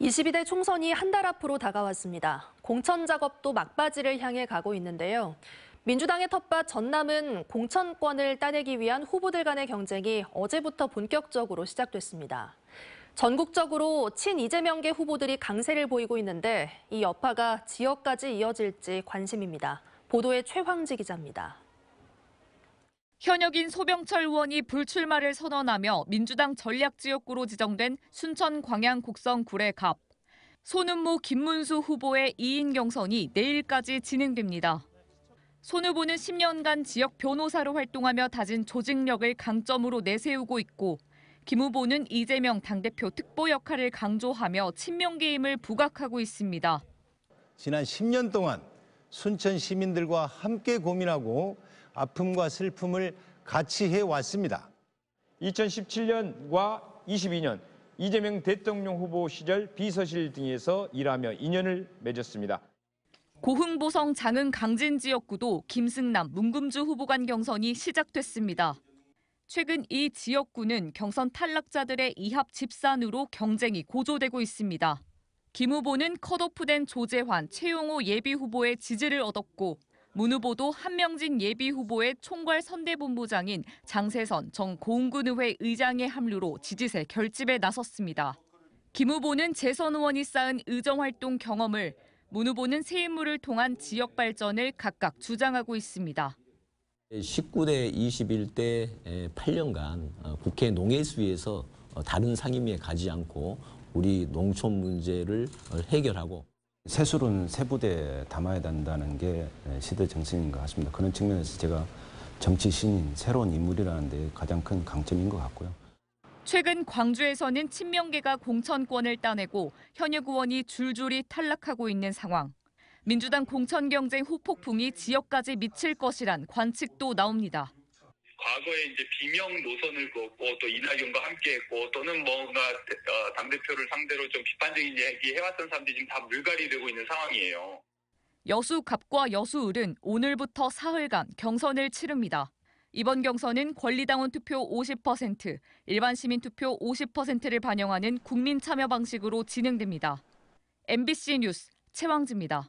22대 총선이 한 달 앞으로 다가왔습니다. 공천 작업도 막바지를 향해 가고 있는데요. 민주당의 텃밭 전남은 공천권을 따내기 위한 후보들 간의 경쟁이 어제부터 본격적으로 시작됐습니다. 전국적으로 친 이재명계 후보들이 강세를 보이고 있는데 이 여파가 지역까지 이어질지 관심입니다. 보도에 최황지 기자입니다. 현역인 소병철 의원이 불출마를 선언하며 민주당 전략지역구로 지정된 순천 광양 곡성 구례갑. 손은모 김문수 후보의 2인 경선이 내일까지 진행됩니다. 손 후보는 10년간 지역 변호사로 활동하며 다진 조직력을 강점으로 내세우고 있고 김 후보는 이재명 당대표 특보 역할을 강조하며 친명게임을 부각하고 있습니다. 지난 10년 동안 순천 시민들과 함께 고민하고 아픔과 슬픔을 같이 해왔습니다. 2017년과 22년 이재명 대통령 후보 시절 비서실 등에서 일하며 인연을 맺었습니다. 고흥보성 장흥 강진 지역구도 김승남 문금주 후보 간 경선이 시작됐습니다. 최근 이 지역구는 경선 탈락자들의 이합 집산으로 경쟁이 고조되고 있습니다. 김 후보는 컷오프된 조재환, 최용호 예비 후보의 지지를 얻었고 문 후보도 한명진 예비 후보의 총괄 선대본부장인 장세선 전 고흥군의회 의장의 합류로 지지세 결집에 나섰습니다. 김 후보는 재선 의원이 쌓은 의정활동 경험을 문 후보는 새 인물을 통한 지역 발전을 각각 주장하고 있습니다. 19대 21대 8년간 국회 농해수위에서 어, 다른 상임위에 가지 않고 우리 농촌 문제를 해결하고 세술은 세부대에 담아야 된다는 게 시대 정신인가 싶습니다. 그런 측면에서 제가 정치 신인, 새로운 인물이라는 데 가장 큰 강점인 것 같고요. 최근 광주에서는 친명계가 공천권을 따내고 현역 의원이 줄줄이 탈락하고 있는 상황. 민주당 공천 경쟁 후폭풍이 지역까지 미칠 것이란 관측도 나옵니다. 과거에 이제 비명 노선을 그었고또 이낙연과 함께했고 또는 뭔가 어, 당 대표를 상대로 좀 비판적인 얘기 해왔던 사람들이 지금 다 물갈이 되고 있는 상황이에요. 여수 갑과 여수을은 오늘부터 사흘간 경선을 치릅니다. 이번 경선은 권리당원 투표 50%, 일반 시민 투표 50%를 반영하는 국민 참여 방식으로 진행됩니다. MBC 뉴스 최왕지입니다.